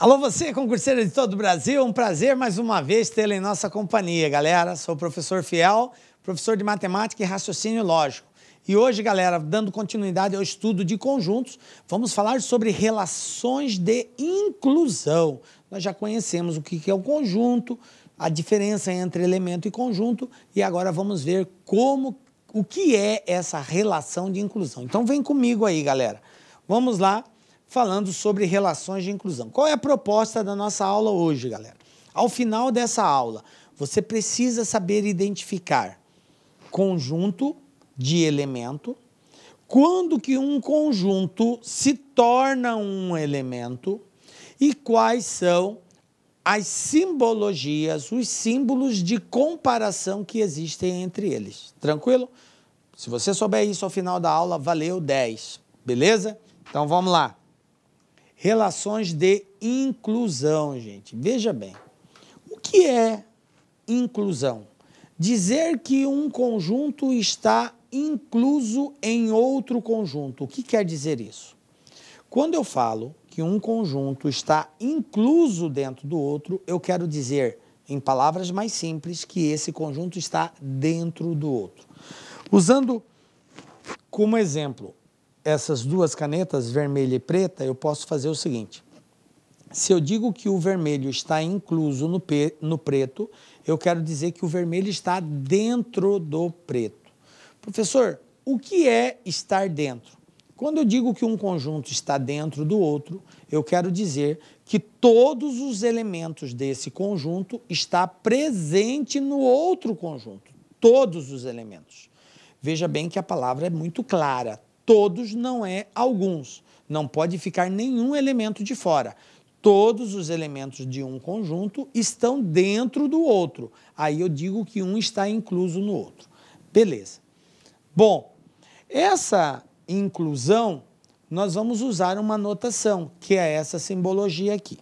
Alô você, concurseira de todo o Brasil, um prazer mais uma vez tê-la em nossa companhia, galera. Sou o professor Fiel, professor de matemática e raciocínio lógico. E hoje, galera, dando continuidade ao estudo de conjuntos, vamos falar sobre relações de inclusão. Nós já conhecemos o que é o conjunto, a diferença entre elemento e conjunto, e agora vamos ver como o que é essa relação de inclusão. Então vem comigo aí, galera. Vamos lá falando sobre relações de inclusão. Qual é a proposta da nossa aula hoje, galera? Ao final dessa aula, você precisa saber identificar conjunto de elemento, quando que um conjunto se torna um elemento e quais são as simbologias, os símbolos de comparação que existem entre eles. Tranquilo? Se você souber isso ao final da aula, valeu 10. Beleza? Então vamos lá. Relações de inclusão, gente. Veja bem. O que é inclusão? Dizer que um conjunto está incluso em outro conjunto. O que quer dizer isso? Quando eu falo que um conjunto está incluso dentro do outro, eu quero dizer, em palavras mais simples, que esse conjunto está dentro do outro. Usando como exemplo essas duas canetas, vermelha e preta, eu posso fazer o seguinte. Se eu digo que o vermelho está incluso no, no preto, eu quero dizer que o vermelho está dentro do preto. Professor, o que é estar dentro? Quando eu digo que um conjunto está dentro do outro, eu quero dizer que todos os elementos desse conjunto está presente no outro conjunto, todos os elementos. Veja bem que a palavra é muito clara, todos não é alguns. Não pode ficar nenhum elemento de fora. Todos os elementos de um conjunto estão dentro do outro. Aí eu digo que um está incluso no outro. Beleza. Bom, essa inclusão nós vamos usar uma notação, que é essa simbologia aqui.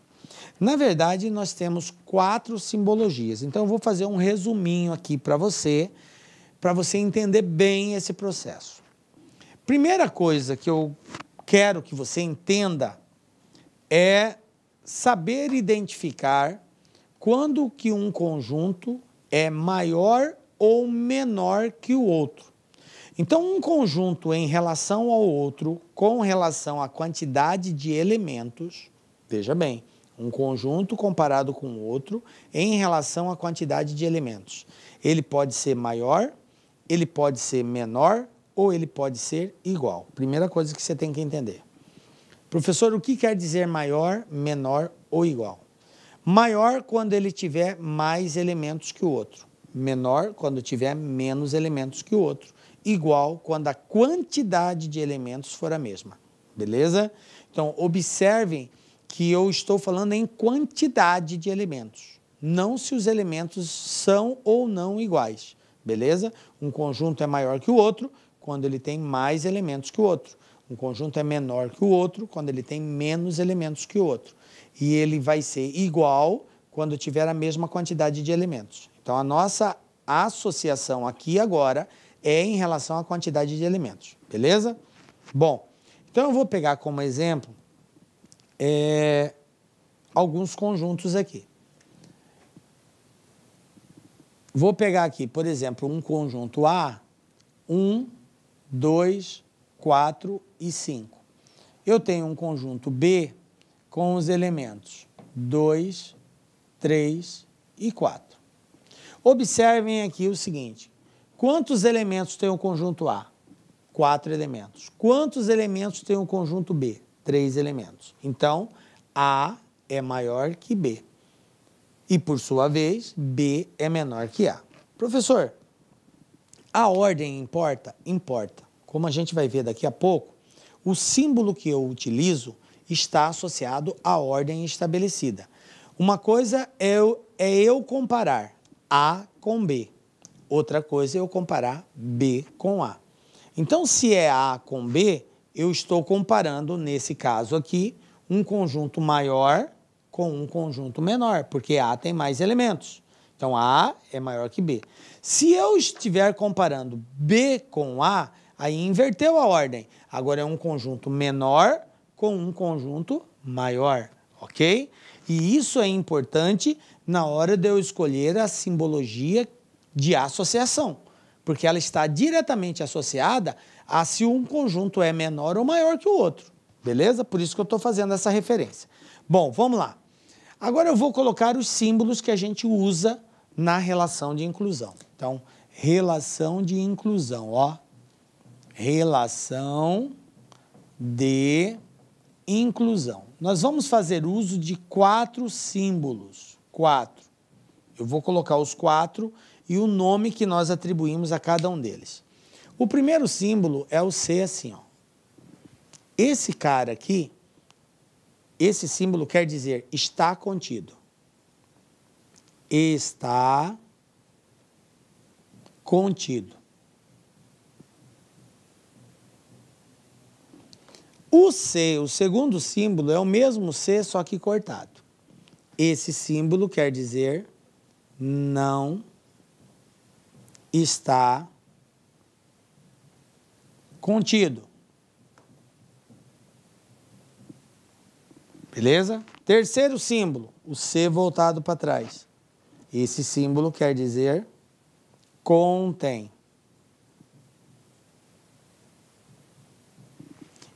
Na verdade, nós temos quatro simbologias. Então, eu vou fazer um resuminho aqui para você, para você entender bem esse processo. Primeira coisa que eu quero que você entenda é saber identificar quando que um conjunto é maior ou menor que o outro. Então, um conjunto em relação ao outro, com relação à quantidade de elementos, veja bem, um conjunto comparado com o outro em relação à quantidade de elementos. Ele pode ser maior, ele pode ser menor, ou ele pode ser igual. Primeira coisa que você tem que entender. Professor, o que quer dizer maior, menor ou igual? Maior quando ele tiver mais elementos que o outro. Menor quando tiver menos elementos que o outro. Igual quando a quantidade de elementos for a mesma. Beleza? Então, observem que eu estou falando em quantidade de elementos, não se os elementos são ou não iguais. Beleza? Um conjunto é maior que o outro quando ele tem mais elementos que o outro. Um conjunto é menor que o outro quando ele tem menos elementos que o outro. E ele vai ser igual quando tiver a mesma quantidade de elementos. Então a nossa associação aqui agora é em relação à quantidade de elementos, beleza? Bom, então eu vou pegar como exemplo é, alguns conjuntos aqui. Vou pegar aqui, por exemplo, um conjunto A, 1, um, 2, 4 e 5. Eu tenho um conjunto B com os elementos 2, 3 e 4. Observem aqui o seguinte: quantos elementos tem o conjunto A? Quatro elementos. Quantos elementos tem o conjunto B? Três elementos. Então, A é maior que B. E, por sua vez, B é menor que A. Professor, a ordem importa? Importa. Como a gente vai ver daqui a pouco, o símbolo que eu utilizo está associado à ordem estabelecida. Uma coisa é eu, é eu comparar A com B. Outra coisa é eu comparar B com A. Então, se é A com B, eu estou comparando, nesse caso aqui, um conjunto maior com um conjunto menor, porque A tem mais elementos. Então A é maior que B. Se eu estiver comparando B com A, aí inverteu a ordem. Agora é um conjunto menor com um conjunto maior, ok? E isso é importante na hora de eu escolher a simbologia de associação, porque ela está diretamente associada a se um conjunto é menor ou maior que o outro, beleza? Por isso que eu estou fazendo essa referência. Bom, vamos lá. Agora eu vou colocar os símbolos que a gente usa na relação de inclusão. Então, relação de inclusão, ó. Relação de inclusão. Nós vamos fazer uso de quatro símbolos. Quatro. Eu vou colocar os quatro e o nome que nós atribuímos a cada um deles. O primeiro símbolo é o C assim, ó. Esse cara aqui, esse símbolo quer dizer está contido está contido. O C, o segundo símbolo, é o mesmo C, só que cortado. Esse símbolo quer dizer não está contido. Beleza? Terceiro símbolo, o C voltado para trás. Esse símbolo quer dizer contém.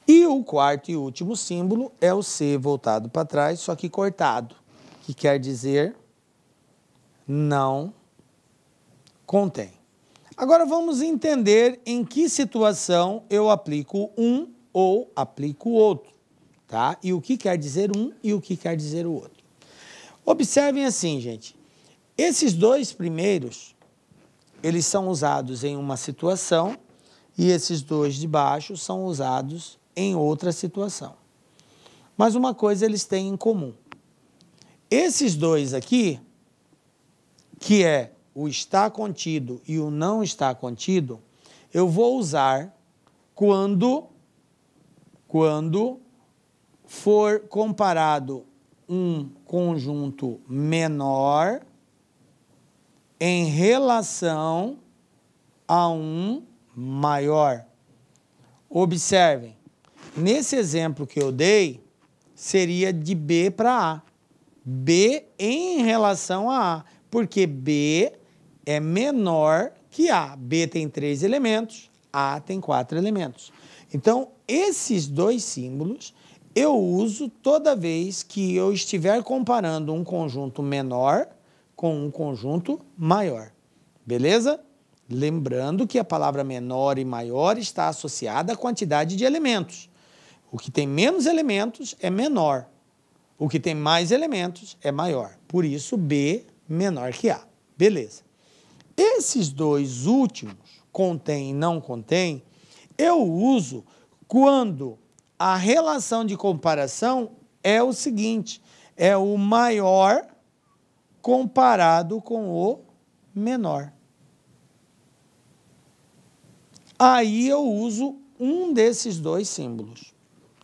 E o quarto e último símbolo é o C voltado para trás, só que cortado, que quer dizer não contém. Agora vamos entender em que situação eu aplico um ou aplico o outro, tá? E o que quer dizer um e o que quer dizer o outro. Observem assim, gente. Esses dois primeiros, eles são usados em uma situação e esses dois de baixo são usados em outra situação. Mas uma coisa eles têm em comum. Esses dois aqui, que é o está contido e o não está contido, eu vou usar quando quando for comparado um conjunto menor em relação a um maior. Observem, nesse exemplo que eu dei, seria de B para A. B em relação a A, porque B é menor que A. B tem três elementos, A tem quatro elementos. Então, esses dois símbolos eu uso toda vez que eu estiver comparando um conjunto menor com um conjunto maior. Beleza? Lembrando que a palavra menor e maior está associada à quantidade de elementos. O que tem menos elementos é menor. O que tem mais elementos é maior. Por isso, B menor que A. Beleza. Esses dois últimos, contém e não contém, eu uso quando a relação de comparação é o seguinte: é o maior comparado com o menor. Aí eu uso um desses dois símbolos,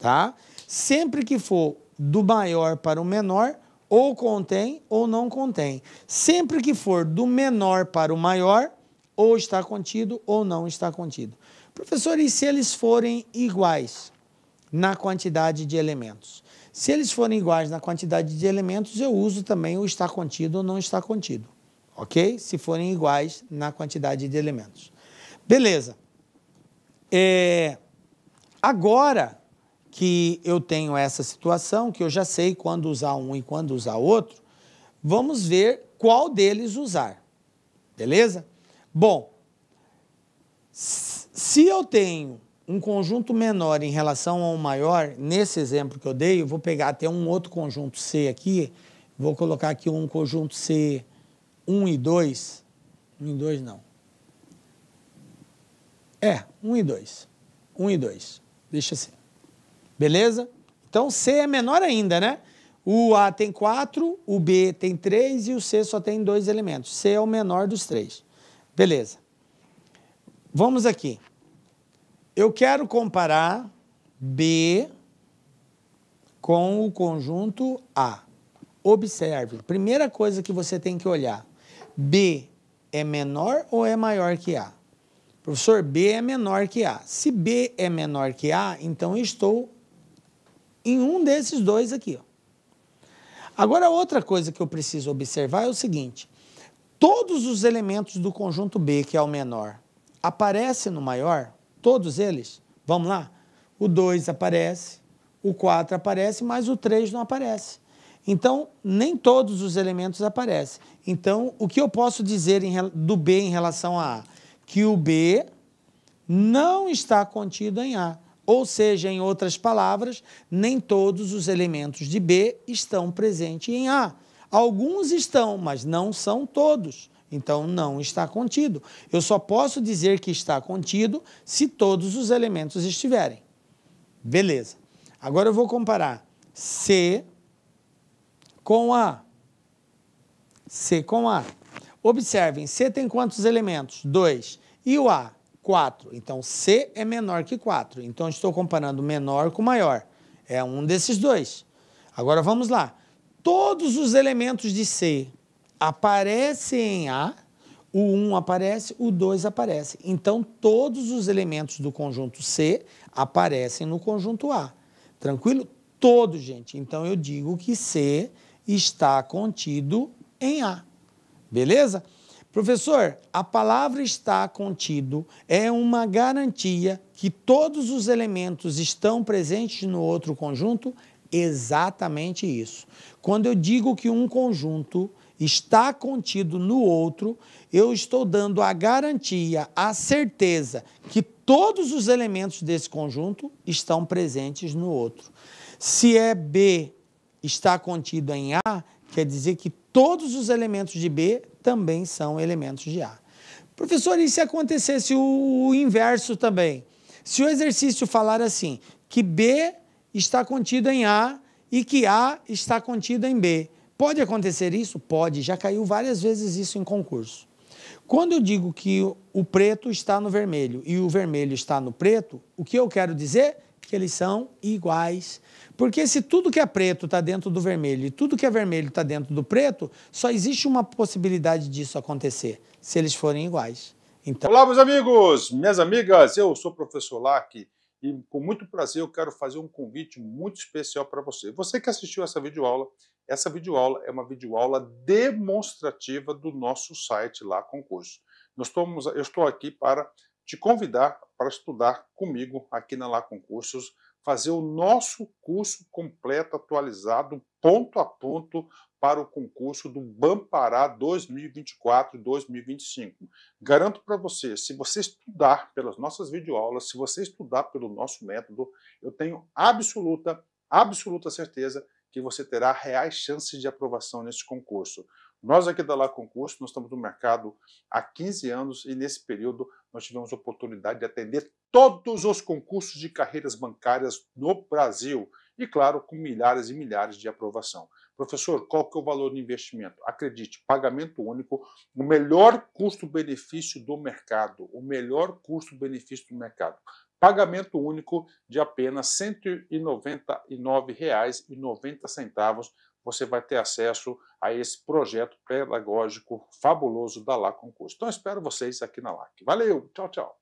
tá? Sempre que for do maior para o menor, ou contém ou não contém. Sempre que for do menor para o maior, ou está contido ou não está contido. Professor, e se eles forem iguais na quantidade de elementos? Se eles forem iguais na quantidade de elementos, eu uso também o está contido ou não está contido, ok? Se forem iguais na quantidade de elementos. Beleza. É, agora que eu tenho essa situação, que eu já sei quando usar um e quando usar outro, vamos ver qual deles usar, beleza? Bom, se eu tenho um conjunto menor em relação ao maior, nesse exemplo que eu dei, eu vou pegar até um outro conjunto C aqui, vou colocar aqui um conjunto C 1 e 2. 1 e 2 não. É, 1 e 2. 1 e 2. Deixa assim. Beleza? Então C é menor ainda, né? O A tem 4, o B tem 3 e o C só tem dois elementos. C é o menor dos três. Beleza. Vamos aqui. Eu quero comparar B com o conjunto A. Observe, primeira coisa que você tem que olhar, B é menor ou é maior que A? Professor, B é menor que A. Se B é menor que A, então estou em um desses dois aqui. Ó. Agora, outra coisa que eu preciso observar é o seguinte, todos os elementos do conjunto B, que é o menor, aparecem no maior? Todos eles. Vamos lá? O 2 aparece, o 4 aparece, mas o 3 não aparece. Então, nem todos os elementos aparecem. Então, o que eu posso dizer em, do B em relação a A? Que o B não está contido em A. Ou seja, em outras palavras, nem todos os elementos de B estão presentes em A. Alguns estão, mas não são todos. Então não está contido. Eu só posso dizer que está contido se todos os elementos estiverem. Beleza. Agora eu vou comparar C com A. C com A. Observem, C tem quantos elementos? Dois. E o A? 4. Então, C é menor que 4. Então, estou comparando menor com maior. É um desses dois. Agora, vamos lá. Todos os elementos de C aparece em A, o 1 aparece, o 2 aparece. Então, todos os elementos do conjunto C aparecem no conjunto A. Tranquilo? Todo, gente. Então, eu digo que C está contido em A. Beleza? Professor, a palavra está contido é uma garantia que todos os elementos estão presentes no outro conjunto? Exatamente isso. Quando eu digo que um conjunto está contido no outro, eu estou dando a garantia, a certeza que todos os elementos desse conjunto estão presentes no outro. Se é B está contido em A, quer dizer que todos os elementos de B também são elementos de A. Professor, e se acontecesse o inverso também? Se o exercício falar assim, que B está contido em A e que A está contido em B, Pode acontecer isso? Pode. Já caiu várias vezes isso em concurso. Quando eu digo que o preto está no vermelho e o vermelho está no preto, o que eu quero dizer? Que eles são iguais. Porque se tudo que é preto está dentro do vermelho e tudo que é vermelho está dentro do preto, só existe uma possibilidade disso acontecer, se eles forem iguais. Então... Olá, meus amigos, minhas amigas, eu sou o professor Lack e com muito prazer eu quero fazer um convite muito especial para você. Você que assistiu essa videoaula essa videoaula é uma videoaula demonstrativa do nosso site lá, concurso. Nós estamos, eu estou aqui para te convidar para estudar comigo aqui na Lá Concursos, fazer o nosso curso completo, atualizado, ponto a ponto, para o concurso do Bampará 2024-2025. Garanto para você, se você estudar pelas nossas videoaulas, se você estudar pelo nosso método, eu tenho absoluta, absoluta certeza que você terá reais chances de aprovação neste concurso. Nós aqui da Lá Concurso, nós estamos no mercado há 15 anos e nesse período nós tivemos oportunidade de atender todos os concursos de carreiras bancárias no Brasil e, claro, com milhares e milhares de aprovação. Professor, qual que é o valor do investimento? Acredite, pagamento único, o melhor custo-benefício do mercado, o melhor custo-benefício do mercado pagamento único de apenas R$ 199,90. Você vai ter acesso a esse projeto pedagógico fabuloso da LAC Concurso. Então, espero vocês aqui na LAC. Valeu, tchau, tchau.